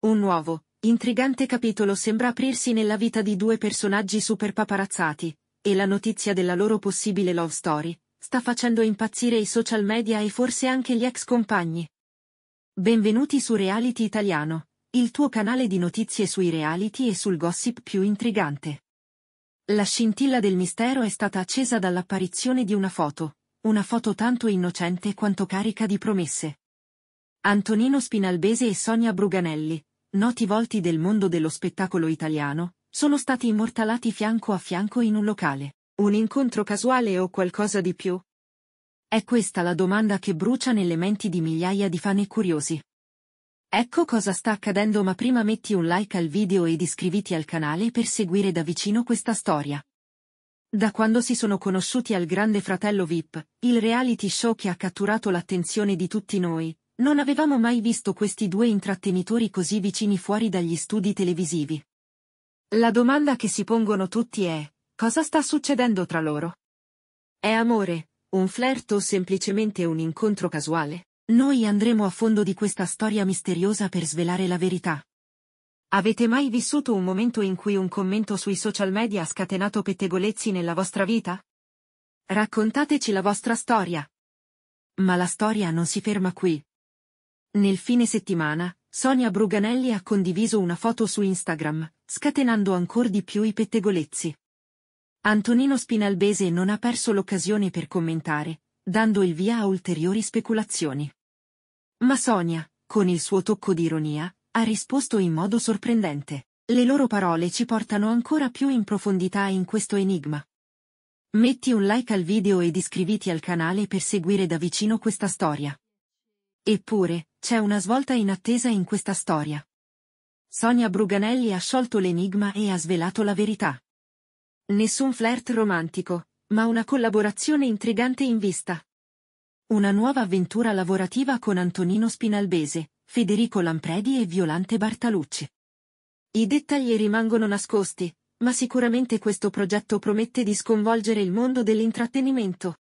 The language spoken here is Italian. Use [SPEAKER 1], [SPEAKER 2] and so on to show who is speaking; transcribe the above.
[SPEAKER 1] Un nuovo, intrigante capitolo sembra aprirsi nella vita di due personaggi super paparazzati, e la notizia della loro possibile love story sta facendo impazzire i social media e forse anche gli ex compagni. Benvenuti su Reality Italiano, il tuo canale di notizie sui reality e sul gossip più intrigante. La scintilla del mistero è stata accesa dall'apparizione di una foto, una foto tanto innocente quanto carica di promesse. Antonino Spinalbese e Sonia Bruganelli, noti volti del mondo dello spettacolo italiano, sono stati immortalati fianco a fianco in un locale. Un incontro casuale o qualcosa di più? È questa la domanda che brucia nelle menti di migliaia di fan e curiosi. Ecco cosa sta accadendo ma prima metti un like al video ed iscriviti al canale per seguire da vicino questa storia. Da quando si sono conosciuti al Grande Fratello VIP, il reality show che ha catturato l'attenzione di tutti noi, non avevamo mai visto questi due intrattenitori così vicini fuori dagli studi televisivi. La domanda che si pongono tutti è, cosa sta succedendo tra loro? È amore, un flirt o semplicemente un incontro casuale? Noi andremo a fondo di questa storia misteriosa per svelare la verità. Avete mai vissuto un momento in cui un commento sui social media ha scatenato pettegolezzi nella vostra vita? Raccontateci la vostra storia. Ma la storia non si ferma qui. Nel fine settimana, Sonia Bruganelli ha condiviso una foto su Instagram, scatenando ancor di più i pettegolezzi. Antonino Spinalbese non ha perso l'occasione per commentare, dando il via a ulteriori speculazioni. Ma Sonia, con il suo tocco di ironia, ha risposto in modo sorprendente. Le loro parole ci portano ancora più in profondità in questo enigma. Metti un like al video ed iscriviti al canale per seguire da vicino questa storia. Eppure, c'è una svolta inattesa in questa storia. Sonia Bruganelli ha sciolto l'enigma e ha svelato la verità. Nessun flirt romantico, ma una collaborazione intrigante in vista. Una nuova avventura lavorativa con Antonino Spinalbese, Federico Lampredi e Violante Bartalucci. I dettagli rimangono nascosti, ma sicuramente questo progetto promette di sconvolgere il mondo dell'intrattenimento.